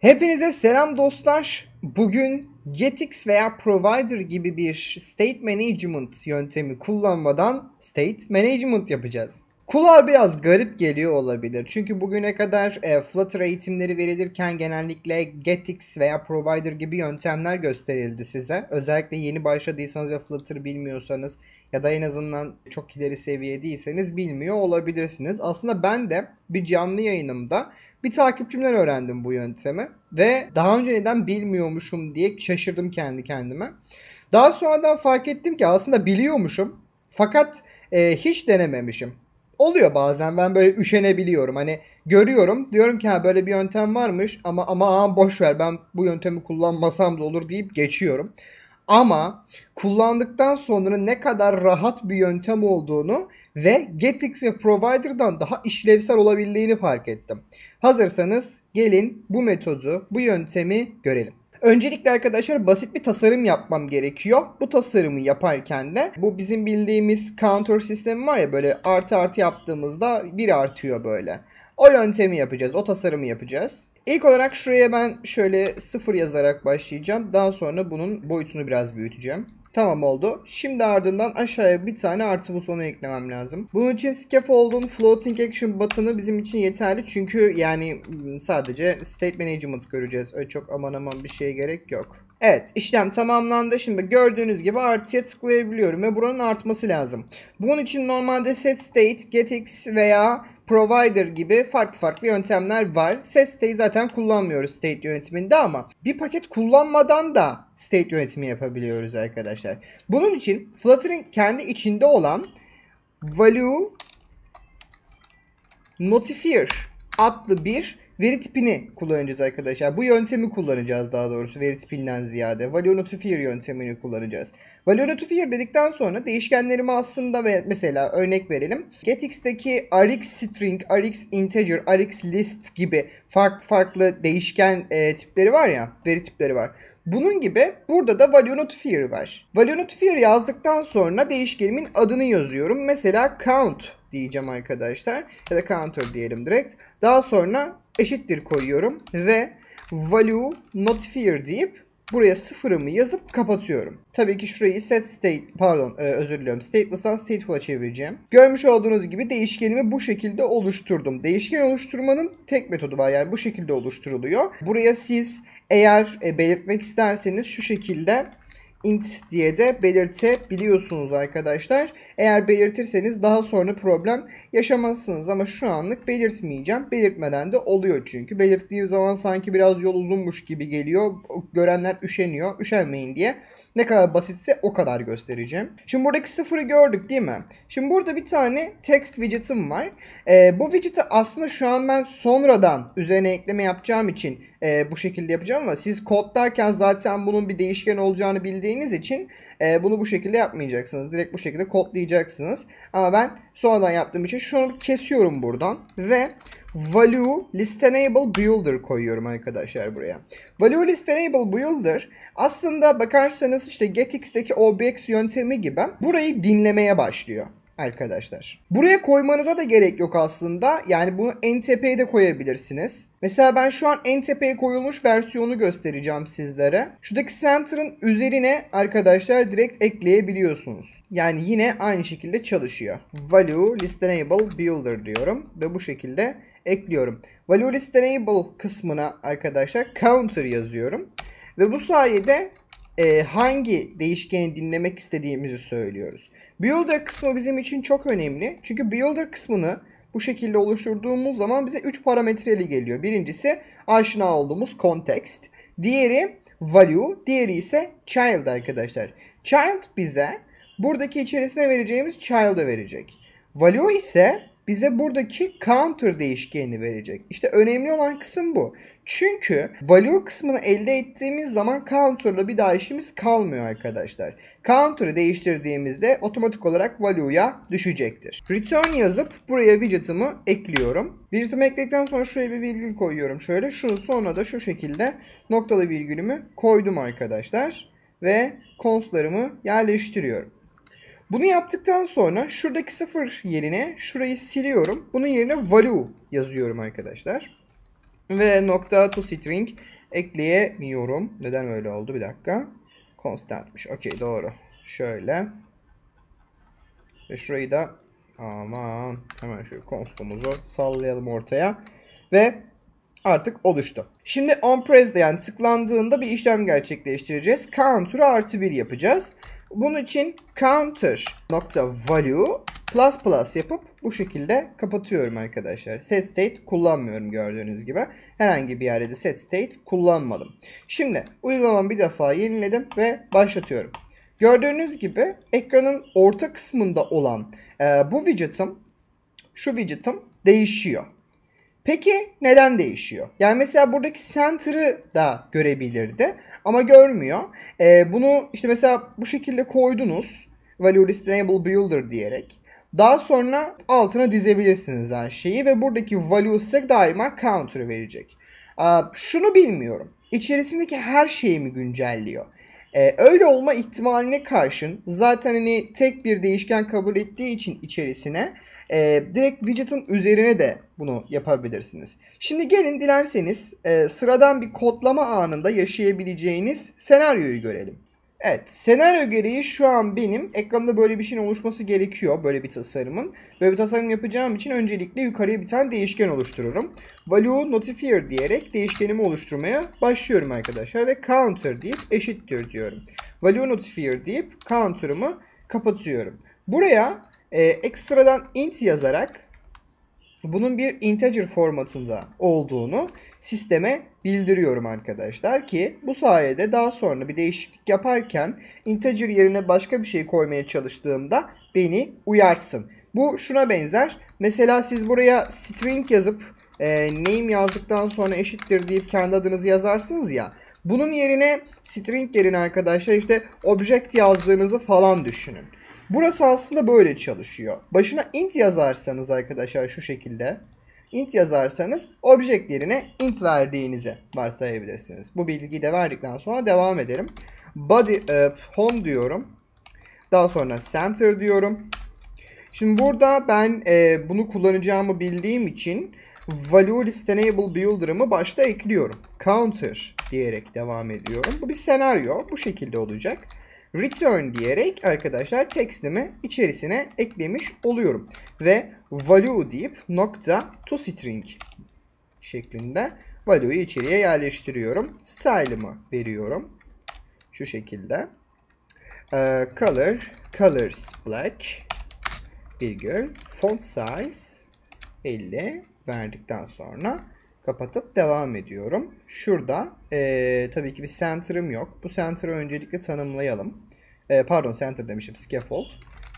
Hepinize selam dostlar. Bugün Getix veya Provider gibi bir State Management yöntemi kullanmadan State Management yapacağız. Kulağa biraz garip geliyor olabilir. Çünkü bugüne kadar e, Flutter eğitimleri verilirken genellikle Getix veya Provider gibi yöntemler gösterildi size. Özellikle yeni başladıysanız ya Flutter bilmiyorsanız ya da en azından çok ileri seviye değilseniz bilmiyor olabilirsiniz. Aslında ben de bir canlı yayınımda bir takipçimden öğrendim bu yöntemi ve daha önce neden bilmiyormuşum diye şaşırdım kendi kendime. Daha sonradan fark ettim ki aslında biliyormuşum fakat e, hiç denememişim oluyor bazen ben böyle üşenebiliyorum. Hani görüyorum diyorum ki ha böyle bir yöntem varmış ama ama aa, boş ver ben bu yöntemi kullanmasam da olur deyip geçiyorum. Ama kullandıktan sonra ne kadar rahat bir yöntem olduğunu ve Getix ve Provider'dan daha işlevsel olabildiğini fark ettim. Hazırsanız gelin bu metodu, bu yöntemi görelim. Öncelikle arkadaşlar basit bir tasarım yapmam gerekiyor. Bu tasarımı yaparken de bu bizim bildiğimiz counter sistemi var ya böyle artı artı yaptığımızda bir artıyor böyle. O yöntemi yapacağız. O tasarımı yapacağız. İlk olarak şuraya ben şöyle sıfır yazarak başlayacağım. Daha sonra bunun boyutunu biraz büyüteceğim. Tamam oldu. Şimdi ardından aşağıya bir tane artı butonu eklemem lazım. Bunun için scaffold'un floating action button'ı bizim için yeterli. Çünkü yani sadece state management göreceğiz. Öyle çok aman aman bir şeye gerek yok. Evet işlem tamamlandı. Şimdi gördüğünüz gibi artıya tıklayabiliyorum ve buranın artması lazım. Bunun için normalde set state, getx veya provider gibi farklı farklı yöntemler var. Set state'i zaten kullanmıyoruz state yönetiminde ama bir paket kullanmadan da state yönetimi yapabiliyoruz arkadaşlar. Bunun için Flutter'ın kendi içinde olan value notifier adlı bir veri tipini kullanacağız arkadaşlar. Bu yöntemi kullanacağız daha doğrusu veri tipinden ziyade. Value notifier yöntemini kullanacağız. Value notifier dedikten sonra değişkenlerimi aslında ve mesela örnek verelim. getx'teki rx string, rx integer, rx list gibi farklı farklı değişken e, tipleri var ya, veri tipleri var. Bunun gibi burada da value notifier var. Value notifier yazdıktan sonra değişkenimin adını yazıyorum. Mesela count diyeceğim arkadaşlar. Ya da counter diyelim direkt. Daha sonra eşittir koyuyorum ve value not fear deyip buraya sıfırımı yazıp kapatıyorum. Tabii ki şurayı set state pardon e, özür diliyorum stateless'tan stateful'a çevireceğim. Görmüş olduğunuz gibi değişkenimi bu şekilde oluşturdum. Değişken oluşturmanın tek metodu var yani bu şekilde oluşturuluyor. Buraya siz eğer e, belirtmek isterseniz şu şekilde int diye de belirtebiliyorsunuz arkadaşlar. Eğer belirtirseniz daha sonra problem yaşamazsınız ama şu anlık belirtmeyeceğim. Belirtmeden de oluyor çünkü. Belirttiğim zaman sanki biraz yol uzunmuş gibi geliyor. Görenler üşeniyor. Üşenmeyin diye. Ne kadar basitse o kadar göstereceğim. Şimdi buradaki sıfırı gördük değil mi? Şimdi burada bir tane text widget'im var. Ee, bu widget'ı aslında şu an ben sonradan üzerine ekleme yapacağım için e, bu şekilde yapacağım ama siz kod derken zaten bunun bir değişken olacağını bildiğiniz istediğiniz için e, bunu bu şekilde yapmayacaksınız. Direkt bu şekilde kodlayacaksınız. Ama ben sonradan yaptığım için şunu kesiyorum buradan ve value listenable builder koyuyorum arkadaşlar buraya. Value listenable builder aslında bakarsanız işte getx'teki obx yöntemi gibi burayı dinlemeye başlıyor arkadaşlar. Buraya koymanıza da gerek yok aslında. Yani bunu en tepeye de koyabilirsiniz. Mesela ben şu an en tepeye koyulmuş versiyonu göstereceğim sizlere. Şuradaki center'ın üzerine arkadaşlar direkt ekleyebiliyorsunuz. Yani yine aynı şekilde çalışıyor. Value list enable builder diyorum ve bu şekilde ekliyorum. Value list enable kısmına arkadaşlar counter yazıyorum. Ve bu sayede e, hangi değişkeni dinlemek istediğimizi söylüyoruz. Builder kısmı bizim için çok önemli. Çünkü Builder kısmını bu şekilde oluşturduğumuz zaman bize 3 parametreli geliyor. Birincisi aşina olduğumuz context. Diğeri value. Diğeri ise child arkadaşlar. Child bize buradaki içerisine vereceğimiz child'ı verecek. Value ise bize buradaki counter değişkenini verecek. İşte önemli olan kısım bu. Çünkü value kısmını elde ettiğimiz zaman counter'la bir daha işimiz kalmıyor arkadaşlar. Counter'ı değiştirdiğimizde otomatik olarak value'ya düşecektir. Return yazıp buraya widget'ımı ekliyorum. Widget'ımı ekledikten sonra şuraya bir virgül koyuyorum. Şöyle şunu sonra da şu şekilde noktalı virgülümü koydum arkadaşlar. Ve konstlarımı yerleştiriyorum. Bunu yaptıktan sonra şuradaki sıfır yerine şurayı siliyorum. Bunun yerine value yazıyorum arkadaşlar. Ve nokta to string ekleyemiyorum. Neden öyle oldu? Bir dakika. Constantmış. Okey doğru. Şöyle. Ve şurayı da aman hemen şu const'umuzu sallayalım ortaya. Ve artık oluştu. Şimdi onPress'de yani tıklandığında bir işlem gerçekleştireceğiz. Counter'ı artı bir yapacağız. Bunun için counter nokta value plus plus yapıp bu şekilde kapatıyorum arkadaşlar. Set state kullanmıyorum gördüğünüz gibi. Herhangi bir yerde set state kullanmadım. Şimdi uygulamamı bir defa yeniledim ve başlatıyorum. Gördüğünüz gibi ekranın orta kısmında olan e, bu widget'ım şu widget'ım değişiyor. Peki neden değişiyor? Yani mesela buradaki center'ı da görebilirdi ama görmüyor. Ee, bunu işte mesela bu şekilde koydunuz. Value list enable builder diyerek. Daha sonra altına dizebilirsiniz her şeyi ve buradaki value ise daima counter verecek. Ee, şunu bilmiyorum. İçerisindeki her şeyi mi güncelliyor? Ee, öyle olma ihtimaline karşın zaten hani tek bir değişken kabul ettiği için içerisine e, direkt widget'ın üzerine de bunu yapabilirsiniz. Şimdi gelin dilerseniz e, sıradan bir kodlama anında yaşayabileceğiniz senaryoyu görelim. Evet senaryo gereği şu an benim ekranda böyle bir şeyin oluşması gerekiyor böyle bir tasarımın. Böyle bir tasarım yapacağım için öncelikle yukarıya bir tane değişken oluştururum. Value notifier diyerek değişkenimi oluşturmaya başlıyorum arkadaşlar ve counter deyip eşittir diyorum. Value notifier deyip counter'ımı kapatıyorum. Buraya e, ekstradan int yazarak bunun bir integer formatında olduğunu sisteme bildiriyorum arkadaşlar ki bu sayede daha sonra bir değişiklik yaparken integer yerine başka bir şey koymaya çalıştığımda beni uyarsın. Bu şuna benzer. Mesela siz buraya string yazıp e, name yazdıktan sonra eşittir deyip kendi adınızı yazarsınız ya. Bunun yerine string yerine arkadaşlar işte object yazdığınızı falan düşünün. Burası aslında böyle çalışıyor. Başına int yazarsanız arkadaşlar şu şekilde. Int yazarsanız object int verdiğinizi varsayabilirsiniz. Bu bilgiyi de verdikten sonra devam edelim. Body up home diyorum. Daha sonra center diyorum. Şimdi burada ben e, bunu kullanacağımı bildiğim için value list enable builder'ımı başta ekliyorum. Counter diyerek devam ediyorum. Bu bir senaryo. Bu şekilde olacak return diyerek arkadaşlar textimi içerisine eklemiş oluyorum. Ve value deyip nokta to string şeklinde value'yu içeriye yerleştiriyorum. Style'ımı veriyorum. Şu şekilde. Ee, color, colors black virgül font size 50 verdikten sonra kapatıp devam ediyorum. Şurada e, tabii ki bir center'ım yok. Bu center'ı öncelikle tanımlayalım. E, pardon center demişim. Scaffold.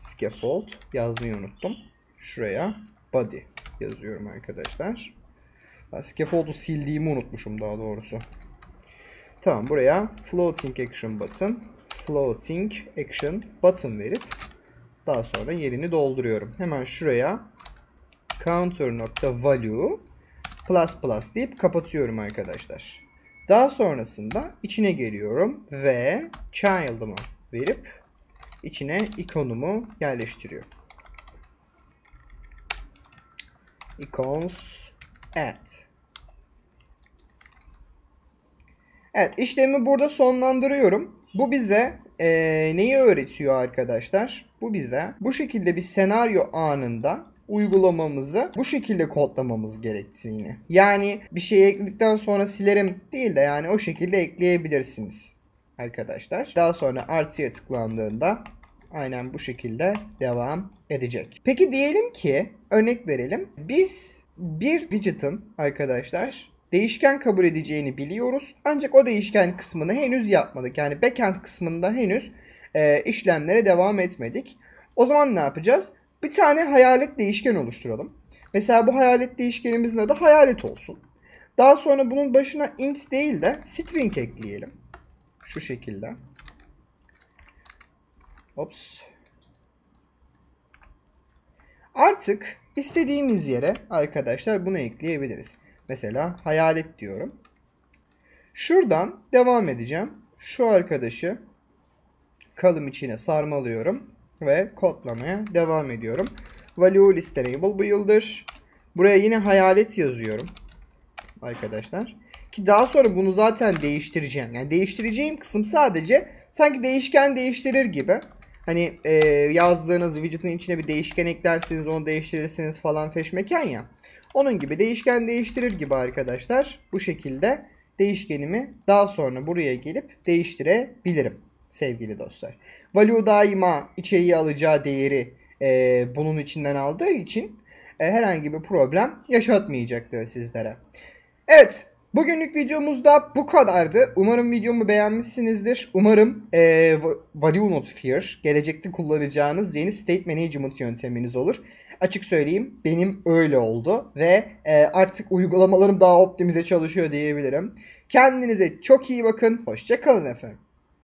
Scaffold yazmayı unuttum. Şuraya body yazıyorum arkadaşlar. Scaffold'u sildiğimi unutmuşum daha doğrusu. Tamam buraya floating action button floating action button verip daha sonra yerini dolduruyorum. Hemen şuraya counter.value plus plus deyip kapatıyorum arkadaşlar. Daha sonrasında içine geliyorum ve child'ımı verip içine ikonumu yerleştiriyorum. Icons at. Evet işlemi burada sonlandırıyorum. Bu bize e, neyi öğretiyor arkadaşlar? Bu bize bu şekilde bir senaryo anında uygulamamızı bu şekilde kodlamamız gerektiğini. Yani bir şey ekledikten sonra silerim değil de yani o şekilde ekleyebilirsiniz arkadaşlar. Daha sonra artıya tıklandığında aynen bu şekilde devam edecek. Peki diyelim ki örnek verelim. Biz bir widget'ın arkadaşlar değişken kabul edeceğini biliyoruz. Ancak o değişken kısmını henüz yapmadık. Yani backend kısmında henüz e, işlemlere devam etmedik. O zaman ne yapacağız? Bir tane hayalet değişken oluşturalım. Mesela bu hayalet değişkenimizin adı hayalet olsun. Daha sonra bunun başına int değil de string ekleyelim. Şu şekilde. Ops. Artık istediğimiz yere arkadaşlar bunu ekleyebiliriz. Mesela hayalet diyorum. Şuradan devam edeceğim. Şu arkadaşı kalım içine sarmalıyorum ve kodlamaya devam ediyorum. Value list enable bu yıldır. Buraya yine hayalet yazıyorum. Arkadaşlar. Ki daha sonra bunu zaten değiştireceğim. Yani değiştireceğim kısım sadece sanki değişken değiştirir gibi. Hani e, yazdığınız widget'in içine bir değişken eklersiniz onu değiştirirsiniz falan feşmeken ya. Onun gibi değişken değiştirir gibi arkadaşlar. Bu şekilde değişkenimi daha sonra buraya gelip değiştirebilirim sevgili dostlar. Value daima içeriye alacağı değeri e, bunun içinden aldığı için e, herhangi bir problem yaşatmayacaktır sizlere. Evet bugünlük videomuzda bu kadardı. Umarım videomu beğenmişsinizdir. Umarım e, Value Not Fear gelecekte kullanacağınız yeni State Management yönteminiz olur. Açık söyleyeyim benim öyle oldu ve e, artık uygulamalarım daha optimize çalışıyor diyebilirim. Kendinize çok iyi bakın. Hoşçakalın efendim.